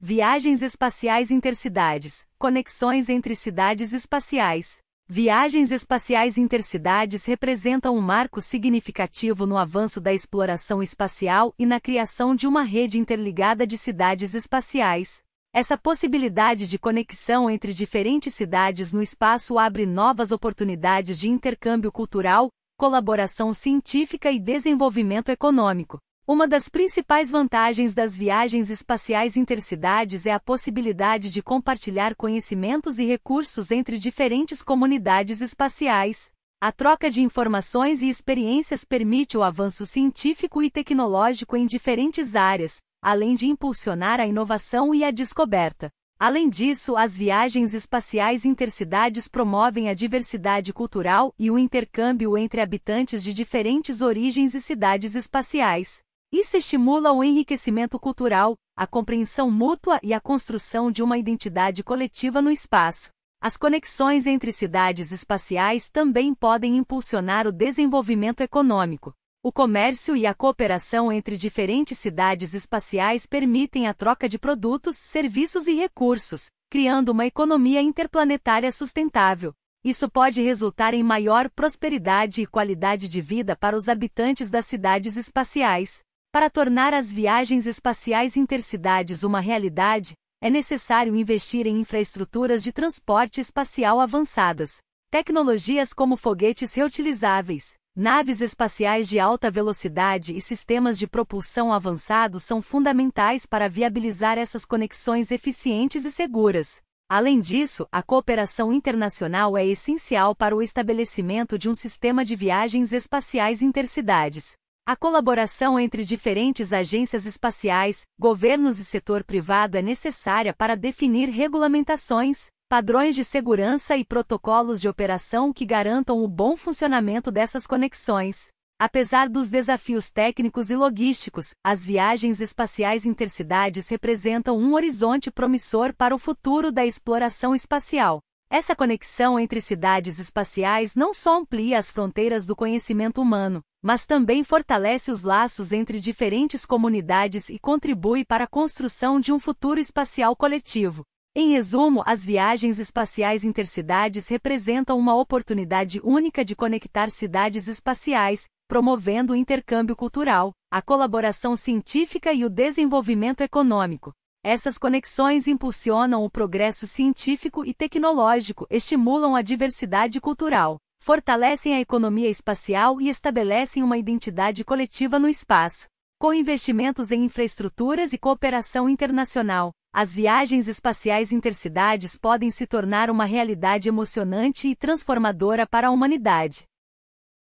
Viagens espaciais intercidades, conexões entre cidades espaciais. Viagens espaciais intercidades representam um marco significativo no avanço da exploração espacial e na criação de uma rede interligada de cidades espaciais. Essa possibilidade de conexão entre diferentes cidades no espaço abre novas oportunidades de intercâmbio cultural, colaboração científica e desenvolvimento econômico. Uma das principais vantagens das viagens espaciais intercidades é a possibilidade de compartilhar conhecimentos e recursos entre diferentes comunidades espaciais. A troca de informações e experiências permite o avanço científico e tecnológico em diferentes áreas, além de impulsionar a inovação e a descoberta. Além disso, as viagens espaciais intercidades promovem a diversidade cultural e o intercâmbio entre habitantes de diferentes origens e cidades espaciais. Isso estimula o enriquecimento cultural, a compreensão mútua e a construção de uma identidade coletiva no espaço. As conexões entre cidades espaciais também podem impulsionar o desenvolvimento econômico. O comércio e a cooperação entre diferentes cidades espaciais permitem a troca de produtos, serviços e recursos, criando uma economia interplanetária sustentável. Isso pode resultar em maior prosperidade e qualidade de vida para os habitantes das cidades espaciais. Para tornar as viagens espaciais intercidades uma realidade, é necessário investir em infraestruturas de transporte espacial avançadas, tecnologias como foguetes reutilizáveis, naves espaciais de alta velocidade e sistemas de propulsão avançados são fundamentais para viabilizar essas conexões eficientes e seguras. Além disso, a cooperação internacional é essencial para o estabelecimento de um sistema de viagens espaciais intercidades, a colaboração entre diferentes agências espaciais, governos e setor privado é necessária para definir regulamentações, padrões de segurança e protocolos de operação que garantam o bom funcionamento dessas conexões. Apesar dos desafios técnicos e logísticos, as viagens espaciais intercidades representam um horizonte promissor para o futuro da exploração espacial. Essa conexão entre cidades espaciais não só amplia as fronteiras do conhecimento humano, mas também fortalece os laços entre diferentes comunidades e contribui para a construção de um futuro espacial coletivo. Em resumo, as viagens espaciais intercidades representam uma oportunidade única de conectar cidades espaciais, promovendo o intercâmbio cultural, a colaboração científica e o desenvolvimento econômico. Essas conexões impulsionam o progresso científico e tecnológico, estimulam a diversidade cultural, fortalecem a economia espacial e estabelecem uma identidade coletiva no espaço. Com investimentos em infraestruturas e cooperação internacional, as viagens espaciais intercidades podem se tornar uma realidade emocionante e transformadora para a humanidade.